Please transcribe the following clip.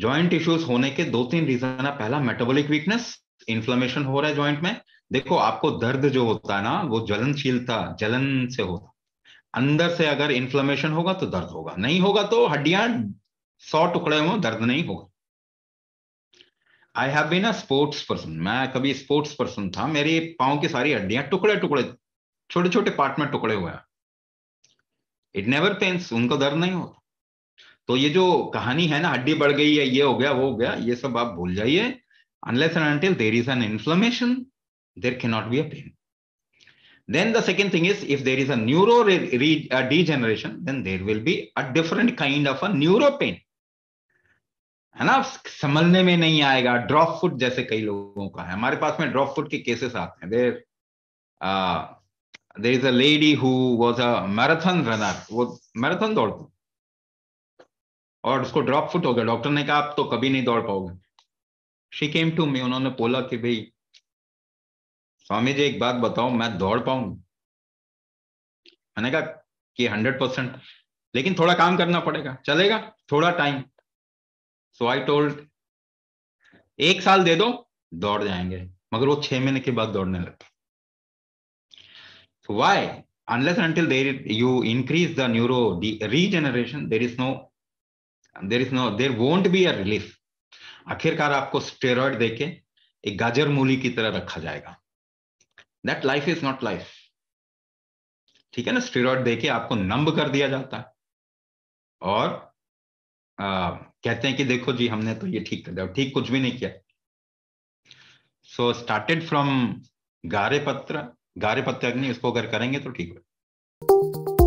joint issues होने के दो तीन रीजन है पहला मेटाबॉलिक वीकनेस इन्फ्लेमेशन हो रहा है ज्वाइंट में देखो आपको दर्द जो होता है ना वो जलनशीलता जलन से होता अंदर से अगर इन्फ्लेमेशन होगा तो दर्द होगा नहीं होगा तो हड्डियां सौ टुकड़े हों दर्द नहीं होगा I have been a sports person मैं कभी स्पोर्ट्स पर्सन था मेरी पाओ की सारी हड्डियां टुकड़े टुकड़े छोटे छोटे पार्ट में टुकड़े हुए हैं इट नेवर पेन्स उनको दर्द नहीं होता तो ये जो कहानी है ना हड्डी बढ़ गई है ये हो गया वो हो गया ये सब आप भूल जाइए unless and until there is an inflammation there can not be a pain then the second thing is if there is a neuro re- then there will be a different kind of a neuro pain है ना समझने में नहीं आएगा drop foot जैसे कई लोगों का है हमारे पास में ड्रॉप फुट के केसेस आते हैं there there is a lady who was a marathon runner वो मैराथन दौड़ती और उसको ड्रॉप फुट हो गया डॉक्टर ने कहा आप तो कभी नहीं दौड़ पाओगे शी केम टू मी उन्होंने बोला कि भाई स्वामी जी एक बात बताओ मैं दौड़ पाऊंगी मैंने कहा कि हंड्रेड परसेंट लेकिन थोड़ा काम करना पड़ेगा चलेगा थोड़ा टाइम सो आई टोल्ड एक साल दे दो दौड़ जाएंगे मगर वो छह महीने के बाद दौड़ने लगे why unless until there you increase the neuro regeneration there is no there is no there won't be a relief आखिरकार आपको स्टेरॉयड देके एक गाजर मूली की तरह रखा जाएगा that life is not life ठीक है ना स्टेरॉयड देके आपको नंब कर दिया जाता है और आ, कहते हैं कि देखो जी हमने तो ये ठीक कर दिया ठीक कुछ भी नहीं किया सो स्टार्टेड फ्रॉम गारे पत्र गारे पत्र अग्नि उसको अगर करेंगे तो ठीक है